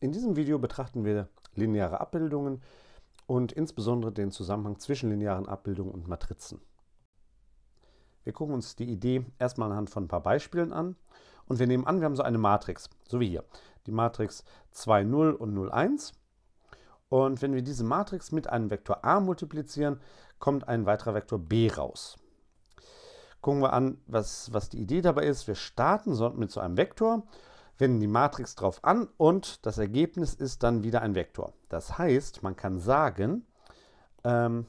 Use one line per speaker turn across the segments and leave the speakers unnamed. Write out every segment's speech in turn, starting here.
In diesem Video betrachten wir lineare Abbildungen und insbesondere den Zusammenhang zwischen linearen Abbildungen und Matrizen. Wir gucken uns die Idee erstmal anhand von ein paar Beispielen an und wir nehmen an, wir haben so eine Matrix, so wie hier, die Matrix 2, 0 und 0, 1. Und wenn wir diese Matrix mit einem Vektor a multiplizieren, kommt ein weiterer Vektor b raus. Gucken wir an, was, was die Idee dabei ist. Wir starten mit so einem Vektor wenden die Matrix drauf an und das Ergebnis ist dann wieder ein Vektor. Das heißt, man kann sagen, ähm,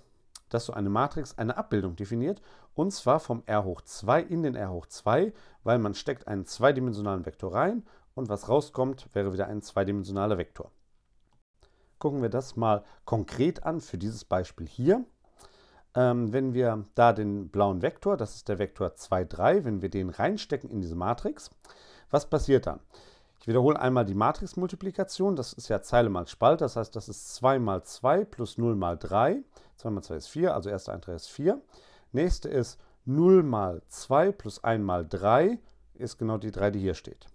dass so eine Matrix eine Abbildung definiert und zwar vom R hoch 2 in den R hoch 2, weil man steckt einen zweidimensionalen Vektor rein und was rauskommt, wäre wieder ein zweidimensionaler Vektor. Gucken wir das mal konkret an für dieses Beispiel hier. Ähm, wenn wir da den blauen Vektor, das ist der Vektor 2, 3, wenn wir den reinstecken in diese Matrix, was passiert dann? Ich wiederhole einmal die Matrixmultiplikation. Das ist ja Zeile mal Spalt. Das heißt, das ist 2 mal 2 plus 0 mal 3. 2 mal 2 ist 4, also erste Eintrag ist 4. Nächste ist 0 mal 2 plus 1 mal 3 ist genau die 3, die hier steht.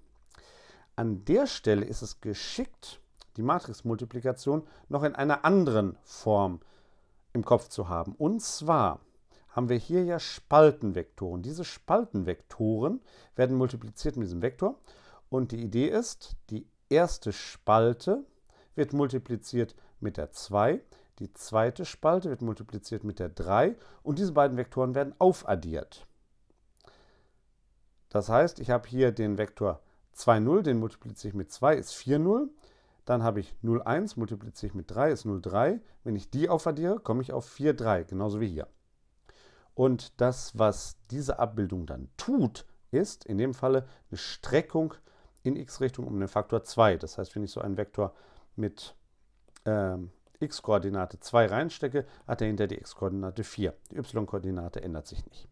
An der Stelle ist es geschickt, die Matrixmultiplikation noch in einer anderen Form im Kopf zu haben. Und zwar haben wir hier ja Spaltenvektoren. Diese Spaltenvektoren werden multipliziert mit diesem Vektor. Und die Idee ist, die erste Spalte wird multipliziert mit der 2, die zweite Spalte wird multipliziert mit der 3 und diese beiden Vektoren werden aufaddiert. Das heißt, ich habe hier den Vektor 2, 0, den multipliziere ich mit 2, ist 4, 0. Dann habe ich 0, 1, multipliziere ich mit 3, ist 0, 3. Wenn ich die aufaddiere, komme ich auf 4, 3, genauso wie hier. Und das, was diese Abbildung dann tut, ist in dem Falle eine Streckung in x-Richtung um den Faktor 2. Das heißt, wenn ich so einen Vektor mit ähm, x-Koordinate 2 reinstecke, hat er hinter die x-Koordinate 4. Die y-Koordinate ändert sich nicht.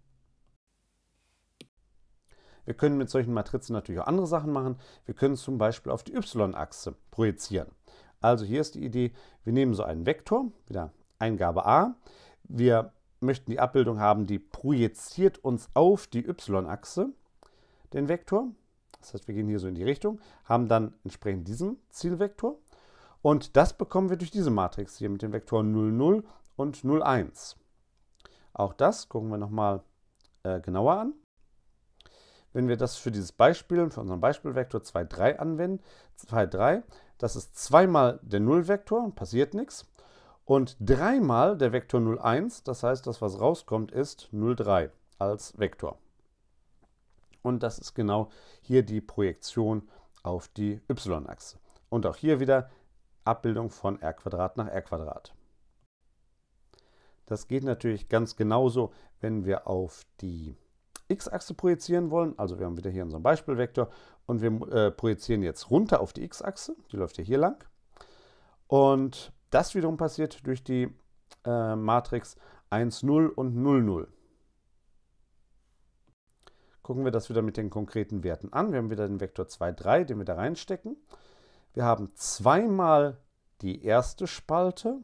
Wir können mit solchen Matrizen natürlich auch andere Sachen machen. Wir können zum Beispiel auf die y-Achse projizieren. Also hier ist die Idee, wir nehmen so einen Vektor, wieder Eingabe a, wir möchten die Abbildung haben, die projiziert uns auf die y-Achse den Vektor. Das heißt, wir gehen hier so in die Richtung, haben dann entsprechend diesen Zielvektor. Und das bekommen wir durch diese Matrix hier mit den Vektoren 0, 0 und 0, 1. Auch das gucken wir nochmal äh, genauer an. Wenn wir das für dieses Beispiel, für unseren Beispielvektor 2, 3 anwenden, 2, 3, das ist zweimal der Nullvektor, passiert nichts und dreimal der Vektor 01, das heißt, das, was rauskommt, ist 03 als Vektor. Und das ist genau hier die Projektion auf die y-Achse. Und auch hier wieder Abbildung von r nach r. Das geht natürlich ganz genauso, wenn wir auf die x-Achse projizieren wollen. Also wir haben wieder hier unseren Beispielvektor und wir äh, projizieren jetzt runter auf die x-Achse. Die läuft ja hier lang. Und das wiederum passiert durch die äh, Matrix 1,0 und 0,0. Gucken wir das wieder mit den konkreten Werten an. Wir haben wieder den Vektor 2,3, den wir da reinstecken. Wir haben zweimal die erste Spalte,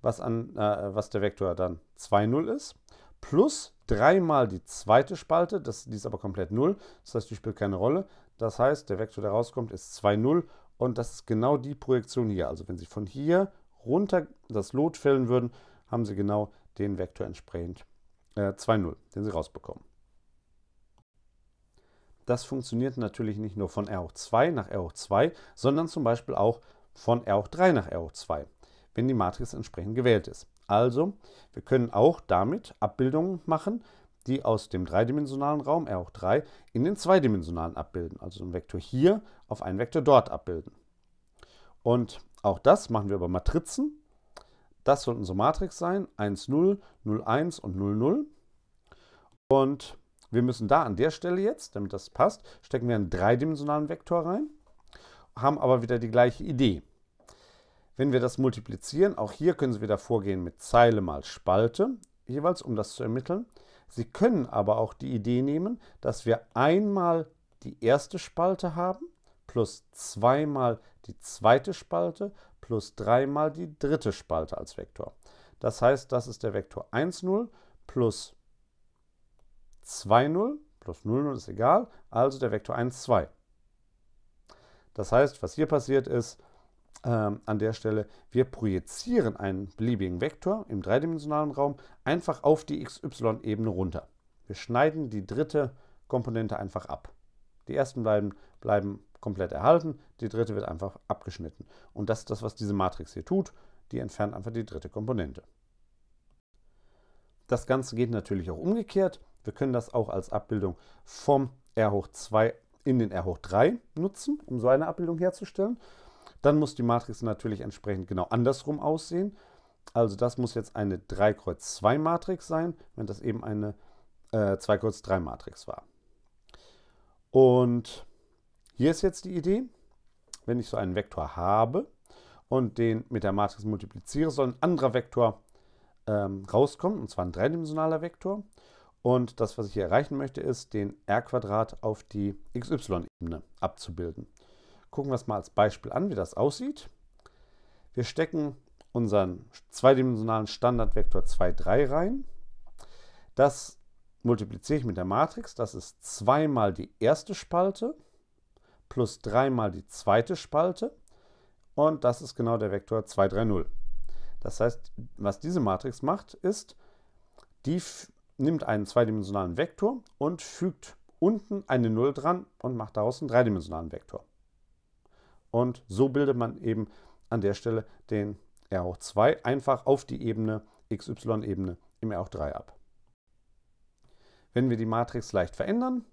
was, an, äh, was der Vektor dann 2,0 ist, plus dreimal die zweite Spalte, das, die ist aber komplett 0, das heißt, die spielt keine Rolle. Das heißt, der Vektor, der rauskommt, ist 2,0 und das ist genau die Projektion hier. Also wenn Sie von hier runter das Lot fällen würden, haben Sie genau den Vektor entsprechend äh, 2,0, den Sie rausbekommen. Das funktioniert natürlich nicht nur von R hoch 2 nach R hoch 2, sondern zum Beispiel auch von R hoch 3 nach R hoch 2, wenn die Matrix entsprechend gewählt ist. Also, wir können auch damit Abbildungen machen, die aus dem dreidimensionalen Raum, R hoch 3, in den zweidimensionalen abbilden. Also einen Vektor hier auf einen Vektor dort abbilden. Und auch das machen wir über Matrizen. Das soll unsere Matrix sein, 1, 0, 0, 1 und 0, 0. Und wir müssen da an der Stelle jetzt, damit das passt, stecken wir einen dreidimensionalen Vektor rein, haben aber wieder die gleiche Idee. Wenn wir das multiplizieren, auch hier können Sie wieder vorgehen mit Zeile mal Spalte, jeweils um das zu ermitteln. Sie können aber auch die Idee nehmen, dass wir einmal die erste Spalte haben, plus zweimal die zweite Spalte, plus dreimal die dritte Spalte als Vektor. Das heißt, das ist der Vektor 1, 0 plus 2, 0, plus 0, 0 ist egal, also der Vektor 1, 2. Das heißt, was hier passiert ist, ähm, an der Stelle, wir projizieren einen beliebigen Vektor im dreidimensionalen Raum einfach auf die XY-Ebene runter. Wir schneiden die dritte Komponente einfach ab. Die ersten beiden bleiben komplett erhalten, die dritte wird einfach abgeschnitten. Und das ist das, was diese Matrix hier tut. Die entfernt einfach die dritte Komponente. Das Ganze geht natürlich auch umgekehrt. Wir können das auch als Abbildung vom R hoch 2 in den R hoch 3 nutzen, um so eine Abbildung herzustellen. Dann muss die Matrix natürlich entsprechend genau andersrum aussehen. Also das muss jetzt eine 3 Kreuz 2 Matrix sein, wenn das eben eine äh, 2 Kreuz 3 Matrix war. Und hier ist jetzt die Idee, wenn ich so einen Vektor habe und den mit der Matrix multipliziere, soll ein anderer Vektor ähm, rauskommen, und zwar ein dreidimensionaler Vektor. Und das, was ich hier erreichen möchte, ist, den r Quadrat auf die xy-Ebene abzubilden. Gucken wir es mal als Beispiel an, wie das aussieht. Wir stecken unseren zweidimensionalen Standardvektor 2, 3 rein. Das multipliziere ich mit der Matrix. Das ist 2 mal die erste Spalte plus 3 mal die zweite Spalte. Und das ist genau der Vektor 2, 3, 0. Das heißt, was diese Matrix macht, ist, die nimmt einen zweidimensionalen Vektor und fügt unten eine 0 dran und macht daraus einen dreidimensionalen Vektor. Und so bildet man eben an der Stelle den R 2 einfach auf die Ebene XY-Ebene im R 3 ab. Wenn wir die Matrix leicht verändern,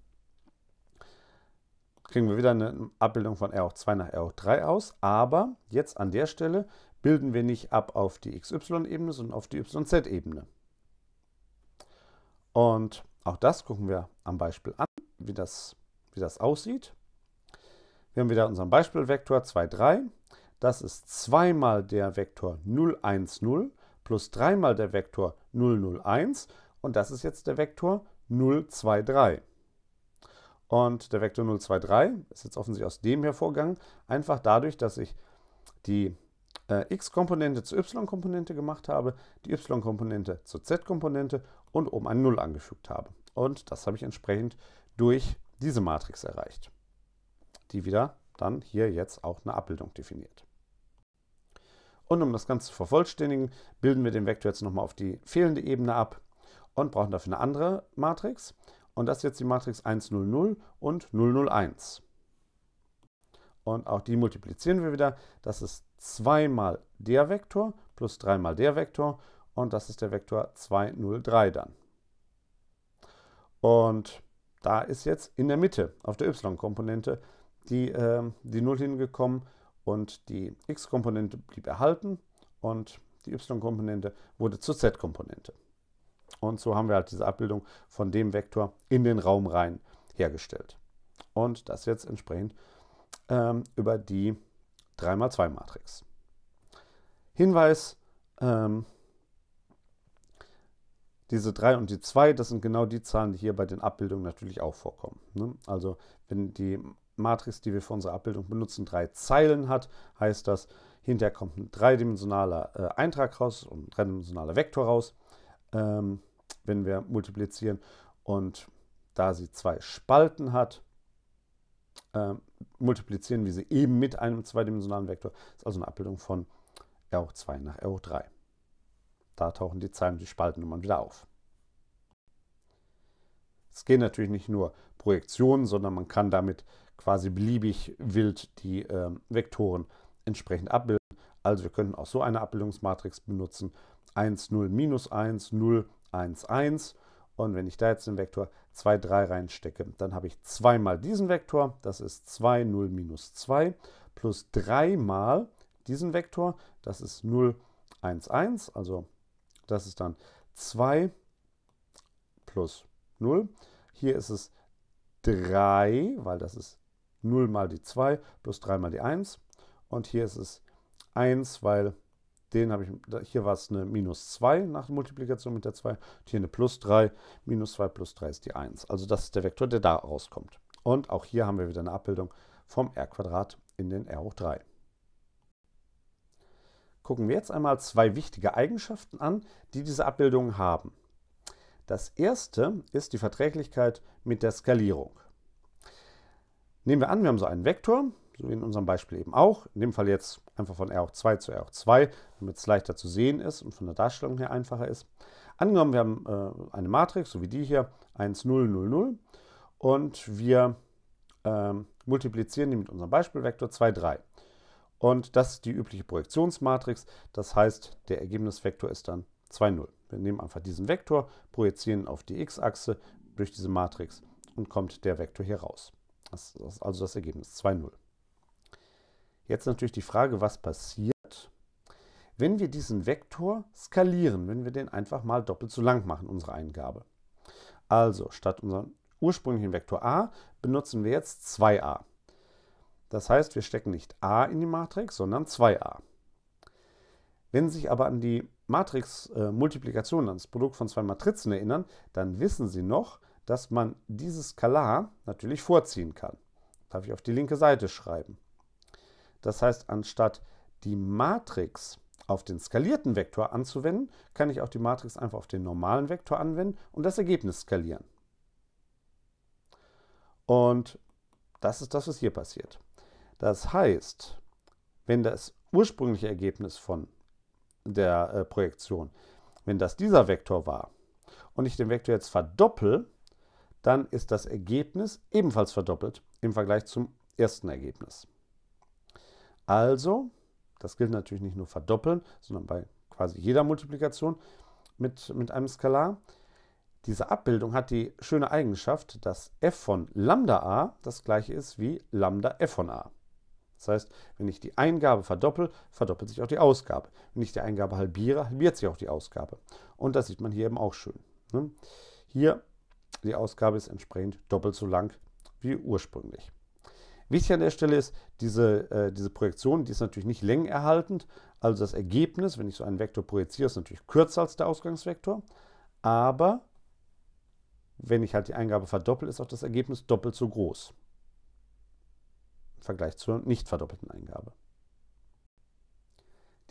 kriegen wir wieder eine Abbildung von R 2 nach R 3 aus, aber jetzt an der Stelle bilden wir nicht ab auf die XY-Ebene, sondern auf die YZ-Ebene. Und auch das gucken wir am Beispiel an, wie das, wie das aussieht. Wir haben wieder unseren Beispielvektor 2, 3. Das ist 2 mal der Vektor 0, 1, 0 plus 3 mal der Vektor 0, 0, 1 und das ist jetzt der Vektor 0, 2, 3. Und der Vektor 0, 2, 3 ist jetzt offensichtlich aus dem hervorgegangen, einfach dadurch, dass ich die äh, x-Komponente zur y-Komponente gemacht habe, die y-Komponente zur z-Komponente und oben ein 0 angefügt habe. Und das habe ich entsprechend durch diese Matrix erreicht die wieder dann hier jetzt auch eine Abbildung definiert. Und um das Ganze zu vervollständigen, bilden wir den Vektor jetzt nochmal auf die fehlende Ebene ab und brauchen dafür eine andere Matrix. Und das ist jetzt die Matrix 1, 0, 0 und 0, 0, 1. Und auch die multiplizieren wir wieder. Das ist 2 mal der Vektor plus 3 mal der Vektor. Und das ist der Vektor 2, 0, 3 dann. Und da ist jetzt in der Mitte auf der y-Komponente die, äh, die 0 hingekommen und die x-Komponente blieb erhalten und die y-Komponente wurde zur z-Komponente. Und so haben wir halt diese Abbildung von dem Vektor in den Raum rein hergestellt. Und das jetzt entsprechend ähm, über die 3x2-Matrix. Hinweis, ähm, diese 3 und die 2, das sind genau die Zahlen, die hier bei den Abbildungen natürlich auch vorkommen. Ne? Also wenn die Matrix, die wir für unsere Abbildung benutzen, drei Zeilen hat, heißt das, hinterher kommt ein dreidimensionaler äh, Eintrag raus und ein dreidimensionaler Vektor raus, ähm, wenn wir multiplizieren. Und da sie zwei Spalten hat, äh, multiplizieren wir sie eben mit einem zweidimensionalen Vektor. Das ist also eine Abbildung von R hoch 2 nach R hoch 3. Da tauchen die Zeilen und die Spaltennummern wieder auf. Es gehen natürlich nicht nur Projektionen, sondern man kann damit quasi beliebig wild die äh, Vektoren entsprechend abbilden. Also wir können auch so eine Abbildungsmatrix benutzen. 1, 0, minus 1, 0, 1, 1. Und wenn ich da jetzt den Vektor 2, 3 reinstecke, dann habe ich zweimal diesen Vektor, das ist 2, 0, minus 2, plus dreimal diesen Vektor, das ist 0, 1, 1, also das ist dann 2 plus 0. Hier ist es 3, weil das ist 0 mal die 2 plus 3 mal die 1. Und hier ist es 1, weil den habe ich, hier war es eine minus 2 nach Multiplikation mit der 2. Und hier eine plus 3. Minus 2 plus 3 ist die 1. Also das ist der Vektor, der da rauskommt. Und auch hier haben wir wieder eine Abbildung vom r in den r hoch 3. Gucken wir jetzt einmal zwei wichtige Eigenschaften an, die diese Abbildungen haben. Das erste ist die Verträglichkeit mit der Skalierung. Nehmen wir an, wir haben so einen Vektor, so wie in unserem Beispiel eben auch. In dem Fall jetzt einfach von R hoch 2 zu R hoch 2, damit es leichter zu sehen ist und von der Darstellung her einfacher ist. Angenommen, wir haben äh, eine Matrix, so wie die hier, 1, 0, 0, 0. Und wir äh, multiplizieren die mit unserem Beispielvektor 2, 3. Und das ist die übliche Projektionsmatrix. Das heißt, der Ergebnisvektor ist dann 2, 0. Wir nehmen einfach diesen Vektor, projizieren auf die x-Achse durch diese Matrix und kommt der Vektor hier raus. Das ist also das Ergebnis 2,0. Jetzt natürlich die Frage, was passiert, wenn wir diesen Vektor skalieren, wenn wir den einfach mal doppelt so lang machen, unsere Eingabe. Also statt unserem ursprünglichen Vektor a benutzen wir jetzt 2a. Das heißt, wir stecken nicht a in die Matrix, sondern 2a. Wenn Sie sich aber an die Matrix-Multiplikation, äh, das Produkt von zwei Matrizen erinnern, dann wissen Sie noch, dass man dieses Skalar natürlich vorziehen kann. Darf ich auf die linke Seite schreiben. Das heißt, anstatt die Matrix auf den skalierten Vektor anzuwenden, kann ich auch die Matrix einfach auf den normalen Vektor anwenden und das Ergebnis skalieren. Und das ist das, was hier passiert. Das heißt, wenn das ursprüngliche Ergebnis von der äh, Projektion, wenn das dieser Vektor war und ich den Vektor jetzt verdoppel, dann ist das Ergebnis ebenfalls verdoppelt im Vergleich zum ersten Ergebnis. Also, das gilt natürlich nicht nur verdoppeln, sondern bei quasi jeder Multiplikation mit, mit einem Skalar. Diese Abbildung hat die schöne Eigenschaft, dass f von lambda a das gleiche ist wie lambda f von a. Das heißt, wenn ich die Eingabe verdoppel, verdoppelt sich auch die Ausgabe. Wenn ich die Eingabe halbiere, halbiert sich auch die Ausgabe. Und das sieht man hier eben auch schön. Ne? Hier die Ausgabe ist entsprechend doppelt so lang wie ursprünglich. Wichtig an der Stelle ist, diese, äh, diese Projektion, die ist natürlich nicht längenerhaltend. Also das Ergebnis, wenn ich so einen Vektor projiziere, ist natürlich kürzer als der Ausgangsvektor. Aber wenn ich halt die Eingabe verdoppel, ist auch das Ergebnis doppelt so groß. Im Vergleich zur nicht verdoppelten Eingabe.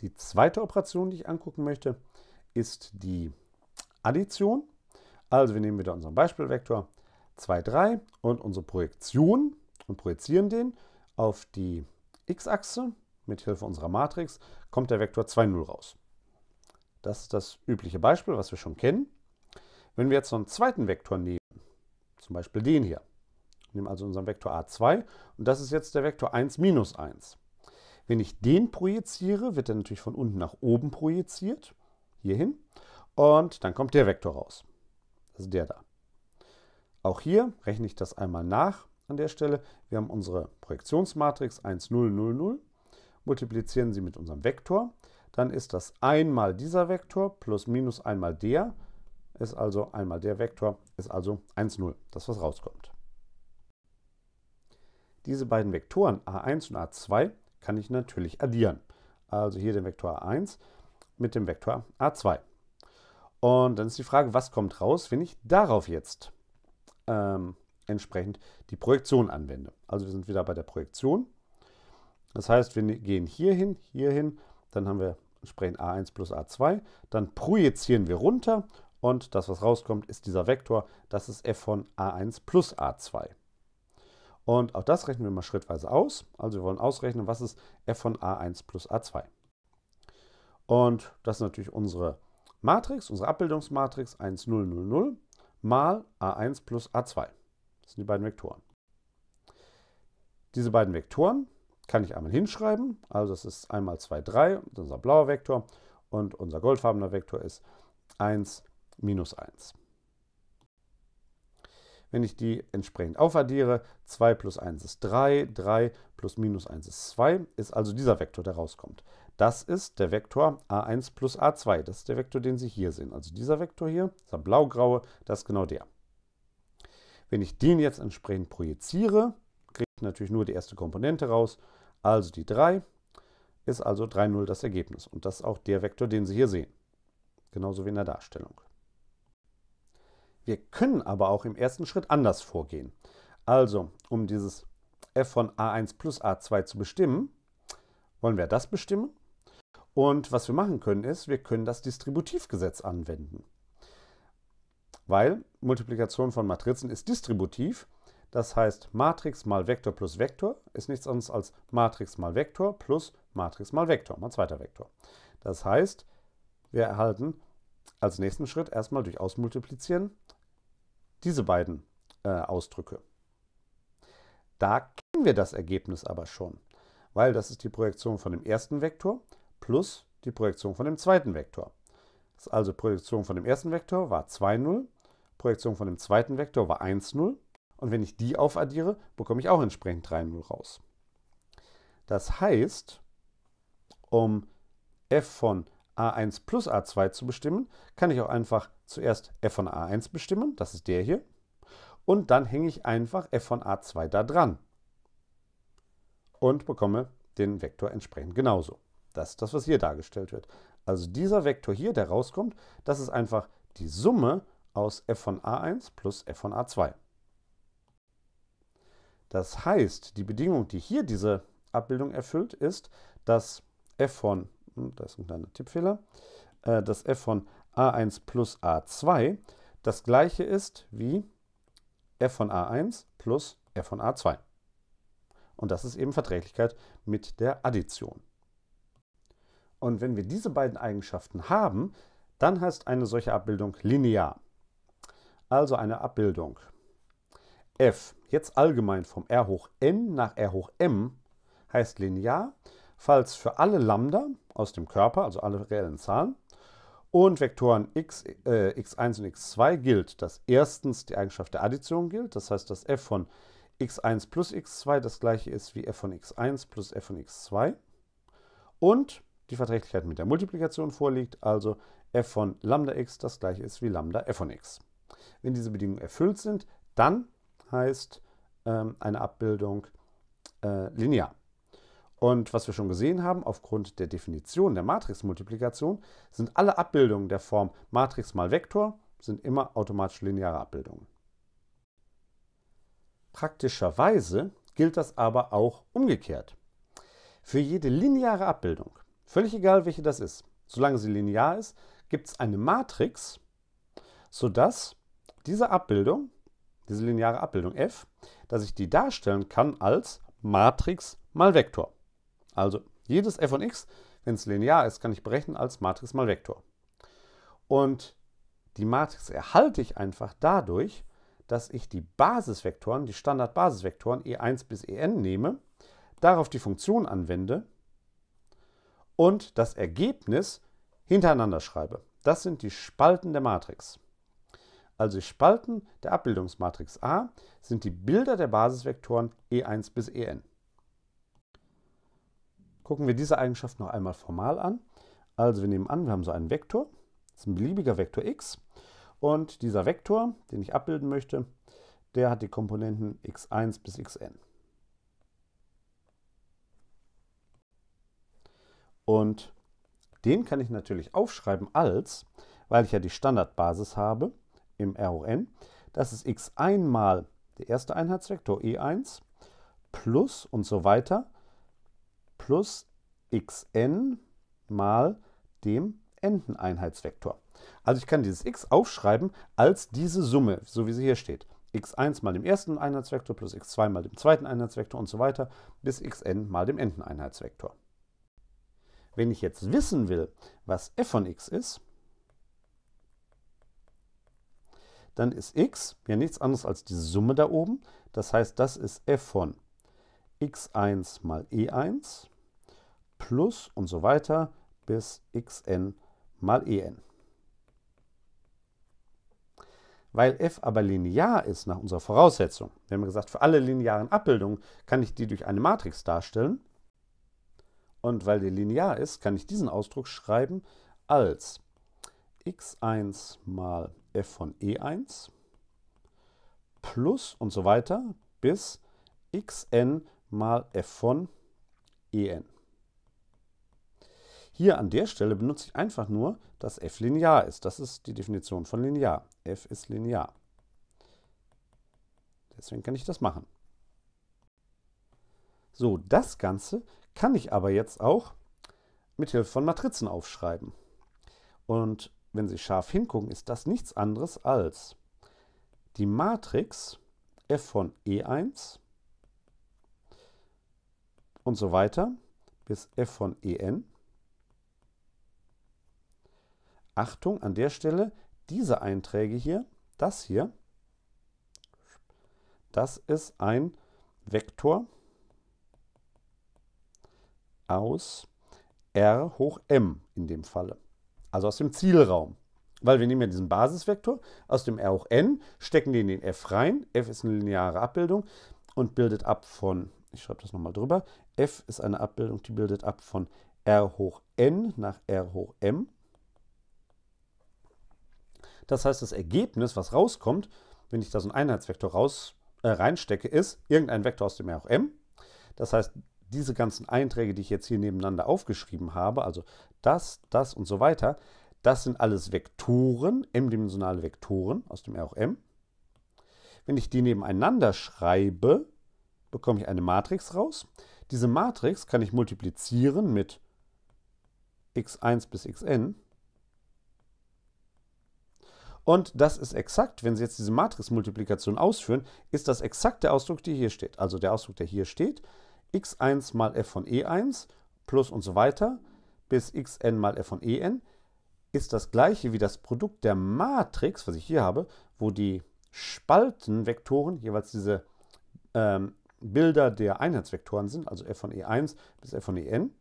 Die zweite Operation, die ich angucken möchte, ist die Addition. Also wir nehmen wieder unseren Beispielvektor 2, 3 und unsere Projektion und projizieren den auf die x-Achse. Mit Hilfe unserer Matrix kommt der Vektor 2, 0 raus. Das ist das übliche Beispiel, was wir schon kennen. Wenn wir jetzt noch einen zweiten Vektor nehmen, zum Beispiel den hier, nehmen also unseren Vektor a2 und das ist jetzt der Vektor 1 minus 1. Wenn ich den projiziere, wird er natürlich von unten nach oben projiziert, hierhin, und dann kommt der Vektor raus also der da. Auch hier rechne ich das einmal nach an der Stelle. Wir haben unsere Projektionsmatrix 1, 0, 0, 0, multiplizieren sie mit unserem Vektor. Dann ist das einmal dieser Vektor plus minus einmal der, ist also einmal der Vektor, ist also 1, 0, das was rauskommt. Diese beiden Vektoren a1 und a2 kann ich natürlich addieren. Also hier den Vektor a1 mit dem Vektor a2. Und dann ist die Frage, was kommt raus, wenn ich darauf jetzt ähm, entsprechend die Projektion anwende. Also wir sind wieder bei der Projektion. Das heißt, wir ne-, gehen hier hin, hier hin, dann haben wir entsprechend a1 plus a2, dann projizieren wir runter und das, was rauskommt, ist dieser Vektor, das ist f von a1 plus a2. Und auch das rechnen wir mal schrittweise aus. Also wir wollen ausrechnen, was ist f von a1 plus a2. Und das ist natürlich unsere Matrix, unsere Abbildungsmatrix 1, 0, 0, 0 mal a1 plus a2. Das sind die beiden Vektoren. Diese beiden Vektoren kann ich einmal hinschreiben. Also das ist einmal 2, 3, unser blauer Vektor. Und unser goldfarbener Vektor ist 1 minus 1. Wenn ich die entsprechend aufaddiere, 2 plus 1 ist 3, 3 plus minus 1 ist 2, ist also dieser Vektor, der rauskommt. Das ist der Vektor a1 plus a2. Das ist der Vektor, den Sie hier sehen. Also dieser Vektor hier, dieser blaugraue, das ist genau der. Wenn ich den jetzt entsprechend projiziere, kriege ich natürlich nur die erste Komponente raus, also die 3, ist also 3, 0 das Ergebnis. Und das ist auch der Vektor, den Sie hier sehen. Genauso wie in der Darstellung. Wir können aber auch im ersten Schritt anders vorgehen. Also, um dieses f von a1 plus a2 zu bestimmen, wollen wir das bestimmen? Und was wir machen können, ist, wir können das Distributivgesetz anwenden. Weil Multiplikation von Matrizen ist distributiv. Das heißt, Matrix mal Vektor plus Vektor ist nichts anderes als Matrix mal Vektor plus Matrix mal Vektor, mal zweiter Vektor. Das heißt, wir erhalten als nächsten Schritt erstmal durch Ausmultiplizieren diese beiden äh, Ausdrücke. Da kennen wir das Ergebnis aber schon, weil das ist die Projektion von dem ersten Vektor plus die Projektion von dem zweiten Vektor. also Projektion von dem ersten Vektor war 2,0, 0, Projektion von dem zweiten Vektor war 1,0 und wenn ich die aufaddiere, bekomme ich auch entsprechend 3,0 raus. Das heißt, um f von a1 plus a2 zu bestimmen, kann ich auch einfach zuerst f von a1 bestimmen, das ist der hier, und dann hänge ich einfach f von a2 da dran und bekomme den Vektor entsprechend genauso. Das ist das, was hier dargestellt wird. Also dieser Vektor hier, der rauskommt, das ist einfach die Summe aus f von a1 plus f von a2. Das heißt, die Bedingung, die hier diese Abbildung erfüllt, ist, dass f von, hm, da ist ein kleiner Tippfehler, äh, dass f von a1 plus a2 das gleiche ist wie f von a1 plus f von a2. Und das ist eben Verträglichkeit mit der Addition. Und wenn wir diese beiden Eigenschaften haben, dann heißt eine solche Abbildung linear. Also eine Abbildung f, jetzt allgemein vom r hoch n nach r hoch m, heißt linear, falls für alle Lambda aus dem Körper, also alle reellen Zahlen, und Vektoren x, äh, x1 und x2 gilt, dass erstens die Eigenschaft der Addition gilt, das heißt, dass f von x1 plus x2 das gleiche ist wie f von x1 plus f von x2. Und die Verträglichkeit mit der Multiplikation vorliegt, also f von lambda x das gleiche ist wie lambda f von x. Wenn diese Bedingungen erfüllt sind, dann heißt ähm, eine Abbildung äh, linear. Und was wir schon gesehen haben, aufgrund der Definition der Matrixmultiplikation sind alle Abbildungen der Form Matrix mal Vektor sind immer automatisch lineare Abbildungen. Praktischerweise gilt das aber auch umgekehrt. Für jede lineare Abbildung Völlig egal, welche das ist. Solange sie linear ist, gibt es eine Matrix, sodass diese Abbildung, diese lineare Abbildung f, dass ich die darstellen kann als Matrix mal Vektor. Also jedes f von x, wenn es linear ist, kann ich berechnen als Matrix mal Vektor. Und die Matrix erhalte ich einfach dadurch, dass ich die Basisvektoren, die Standardbasisvektoren e1 bis en nehme, darauf die Funktion anwende und das Ergebnis hintereinander schreibe. Das sind die Spalten der Matrix. Also die Spalten der Abbildungsmatrix A sind die Bilder der Basisvektoren E1 bis En. Gucken wir diese Eigenschaft noch einmal formal an. Also wir nehmen an, wir haben so einen Vektor, das ist ein beliebiger Vektor x und dieser Vektor, den ich abbilden möchte, der hat die Komponenten x1 bis xn. Und den kann ich natürlich aufschreiben als, weil ich ja die Standardbasis habe im RON, das ist x1 mal der erste Einheitsvektor e1 plus und so weiter plus xn mal dem Endeneinheitsvektor. Also ich kann dieses x aufschreiben als diese Summe, so wie sie hier steht. x1 mal dem ersten Einheitsvektor plus x2 mal dem zweiten Einheitsvektor und so weiter bis xn mal dem Endeneinheitsvektor. Wenn ich jetzt wissen will, was f von x ist, dann ist x ja nichts anderes als die Summe da oben. Das heißt, das ist f von x1 mal e1 plus und so weiter bis xn mal en. Weil f aber linear ist nach unserer Voraussetzung, wir haben gesagt, für alle linearen Abbildungen kann ich die durch eine Matrix darstellen, und weil die linear ist, kann ich diesen Ausdruck schreiben als x1 mal f von e1 plus und so weiter bis xn mal f von en. Hier an der Stelle benutze ich einfach nur, dass f linear ist. Das ist die Definition von linear. f ist linear. Deswegen kann ich das machen. So, das Ganze kann ich aber jetzt auch mit Hilfe von Matrizen aufschreiben. Und wenn Sie scharf hingucken, ist das nichts anderes als die Matrix f von E1 und so weiter bis f von En. Achtung, an der Stelle, diese Einträge hier, das hier, das ist ein Vektor aus R hoch m in dem Falle. Also aus dem Zielraum. Weil wir nehmen ja diesen Basisvektor aus dem R hoch n, stecken den in den f rein. f ist eine lineare Abbildung und bildet ab von, ich schreibe das nochmal drüber, f ist eine Abbildung, die bildet ab von R hoch n nach R hoch m. Das heißt, das Ergebnis, was rauskommt, wenn ich da so einen Einheitsvektor raus, äh, reinstecke, ist irgendein Vektor aus dem R hoch m. Das heißt, diese ganzen Einträge, die ich jetzt hier nebeneinander aufgeschrieben habe, also das, das und so weiter, das sind alles Vektoren, m-dimensionale Vektoren aus dem R auch M. Wenn ich die nebeneinander schreibe, bekomme ich eine Matrix raus. Diese Matrix kann ich multiplizieren mit x1 bis xn. Und das ist exakt, wenn Sie jetzt diese Matrixmultiplikation ausführen, ist das exakt der Ausdruck, der hier steht. Also der Ausdruck, der hier steht, x1 mal f von e1 plus und so weiter bis xn mal f von en ist das gleiche wie das Produkt der Matrix, was ich hier habe, wo die Spaltenvektoren jeweils diese ähm, Bilder der Einheitsvektoren sind, also f von e1 bis f von en,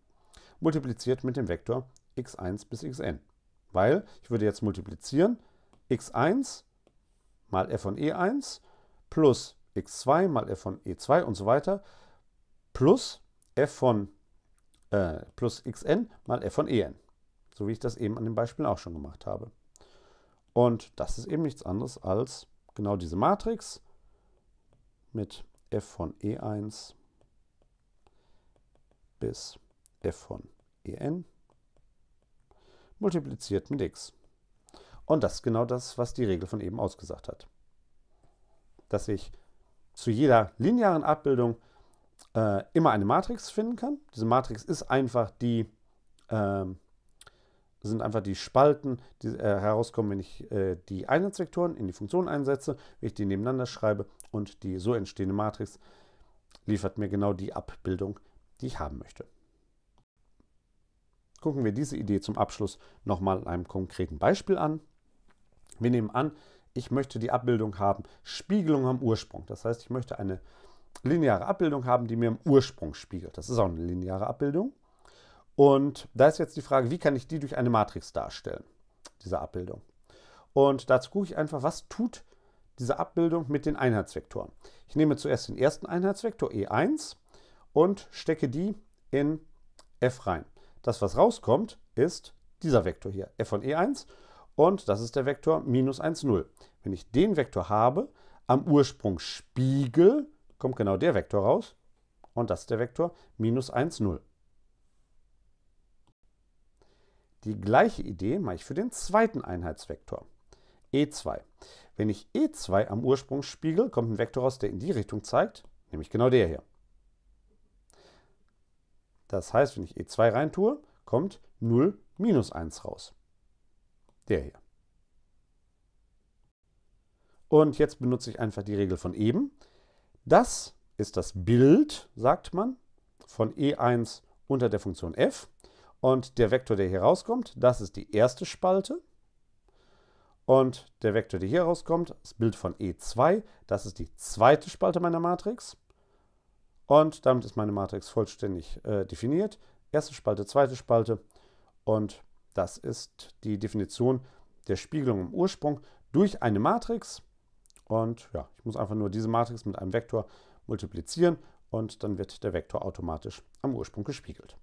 multipliziert mit dem Vektor x1 bis xn. Weil ich würde jetzt multiplizieren x1 mal f von e1 plus x2 mal f von e2 und so weiter plus f von äh, plus xn mal f von en. So wie ich das eben an dem Beispiel auch schon gemacht habe. Und das ist eben nichts anderes als genau diese Matrix mit f von e1 bis f von en multipliziert mit x. Und das ist genau das, was die Regel von eben ausgesagt hat. Dass ich zu jeder linearen Abbildung äh, immer eine Matrix finden kann. Diese Matrix ist einfach die, äh, sind einfach die Spalten, die äh, herauskommen, wenn ich äh, die Einsatzvektoren in die Funktion einsetze, wenn ich die nebeneinander schreibe und die so entstehende Matrix liefert mir genau die Abbildung, die ich haben möchte. Gucken wir diese Idee zum Abschluss nochmal in einem konkreten Beispiel an. Wir nehmen an, ich möchte die Abbildung haben, Spiegelung am Ursprung. Das heißt, ich möchte eine lineare Abbildung haben, die mir im Ursprung spiegelt. Das ist auch eine lineare Abbildung. Und da ist jetzt die Frage, wie kann ich die durch eine Matrix darstellen, diese Abbildung? Und dazu gucke ich einfach, was tut diese Abbildung mit den Einheitsvektoren. Ich nehme zuerst den ersten Einheitsvektor E1 und stecke die in f rein. Das, was rauskommt, ist dieser Vektor hier, f von e1 und das ist der Vektor minus 1, 0. Wenn ich den Vektor habe, am Ursprung Spiegel kommt genau der Vektor raus. Und das ist der Vektor minus 1, 0. Die gleiche Idee mache ich für den zweiten Einheitsvektor, E2. Wenn ich E2 am Ursprung spiegel, kommt ein Vektor raus, der in die Richtung zeigt, nämlich genau der hier. Das heißt, wenn ich E2 rein tue, kommt 0 minus 1 raus. Der hier. Und jetzt benutze ich einfach die Regel von eben. Das ist das Bild, sagt man, von E1 unter der Funktion f. Und der Vektor, der hier rauskommt, das ist die erste Spalte. Und der Vektor, der hier rauskommt, das Bild von E2, das ist die zweite Spalte meiner Matrix. Und damit ist meine Matrix vollständig äh, definiert. Erste Spalte, zweite Spalte. Und das ist die Definition der Spiegelung im Ursprung durch eine Matrix und ja, ich muss einfach nur diese Matrix mit einem Vektor multiplizieren und dann wird der Vektor automatisch am Ursprung gespiegelt.